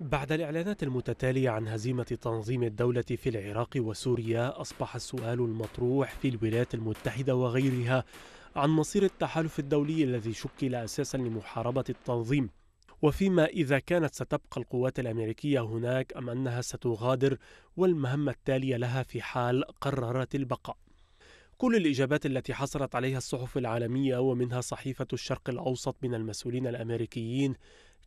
بعد الإعلانات المتتالية عن هزيمة تنظيم الدولة في العراق وسوريا أصبح السؤال المطروح في الولايات المتحدة وغيرها عن مصير التحالف الدولي الذي شكل أساسا لمحاربة التنظيم وفيما إذا كانت ستبقى القوات الأمريكية هناك أم أنها ستغادر والمهمة التالية لها في حال قررت البقاء كل الإجابات التي حصلت عليها الصحف العالمية ومنها صحيفة الشرق الأوسط من المسؤولين الأمريكيين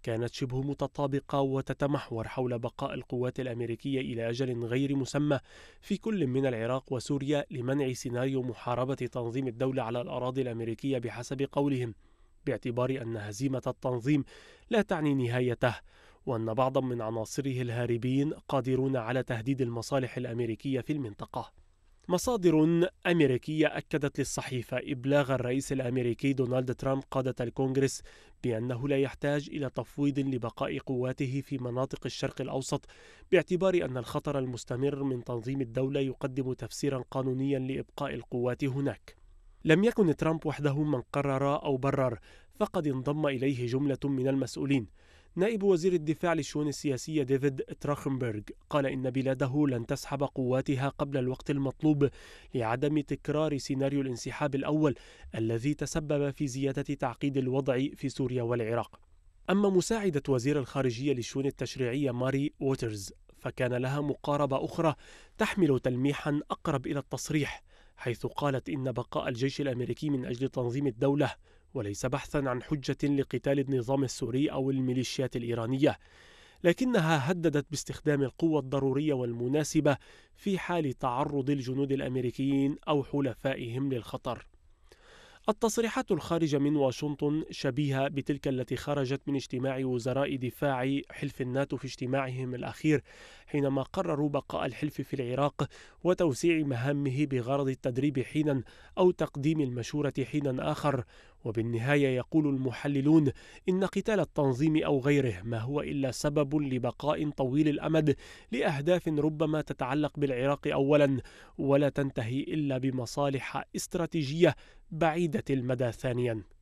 كانت شبه متطابقة وتتمحور حول بقاء القوات الأمريكية إلى أجل غير مسمى في كل من العراق وسوريا لمنع سيناريو محاربة تنظيم الدولة على الأراضي الأمريكية بحسب قولهم باعتبار أن هزيمة التنظيم لا تعني نهايته وأن بعضا من عناصره الهاربين قادرون على تهديد المصالح الأمريكية في المنطقة مصادر أمريكية أكدت للصحيفة إبلاغ الرئيس الأمريكي دونالد ترامب قادة الكونغرس بأنه لا يحتاج إلى تفويض لبقاء قواته في مناطق الشرق الأوسط باعتبار أن الخطر المستمر من تنظيم الدولة يقدم تفسيرا قانونيا لإبقاء القوات هناك. لم يكن ترامب وحده من قرر أو برر، فقد انضم إليه جملة من المسؤولين. نائب وزير الدفاع للشؤون السياسية ديفيد تراخنبرغ قال إن بلاده لن تسحب قواتها قبل الوقت المطلوب لعدم تكرار سيناريو الانسحاب الأول الذي تسبب في زيادة تعقيد الوضع في سوريا والعراق أما مساعدة وزير الخارجية للشؤون التشريعية ماري ووترز فكان لها مقاربة أخرى تحمل تلميحا أقرب إلى التصريح حيث قالت إن بقاء الجيش الأمريكي من أجل تنظيم الدولة وليس بحثا عن حجة لقتال النظام السوري أو الميليشيات الإيرانية لكنها هددت باستخدام القوة الضرورية والمناسبة في حال تعرض الجنود الأمريكيين أو حلفائهم للخطر التصريحات الخارجة من واشنطن شبيهة بتلك التي خرجت من اجتماع وزراء دفاع حلف الناتو في اجتماعهم الأخير حينما قرروا بقاء الحلف في العراق وتوسيع مهامه بغرض التدريب حينا أو تقديم المشورة حينا آخر وبالنهاية يقول المحللون إن قتال التنظيم أو غيره ما هو إلا سبب لبقاء طويل الأمد لأهداف ربما تتعلق بالعراق أولا ولا تنتهي إلا بمصالح استراتيجية بعيدة المدى ثانيا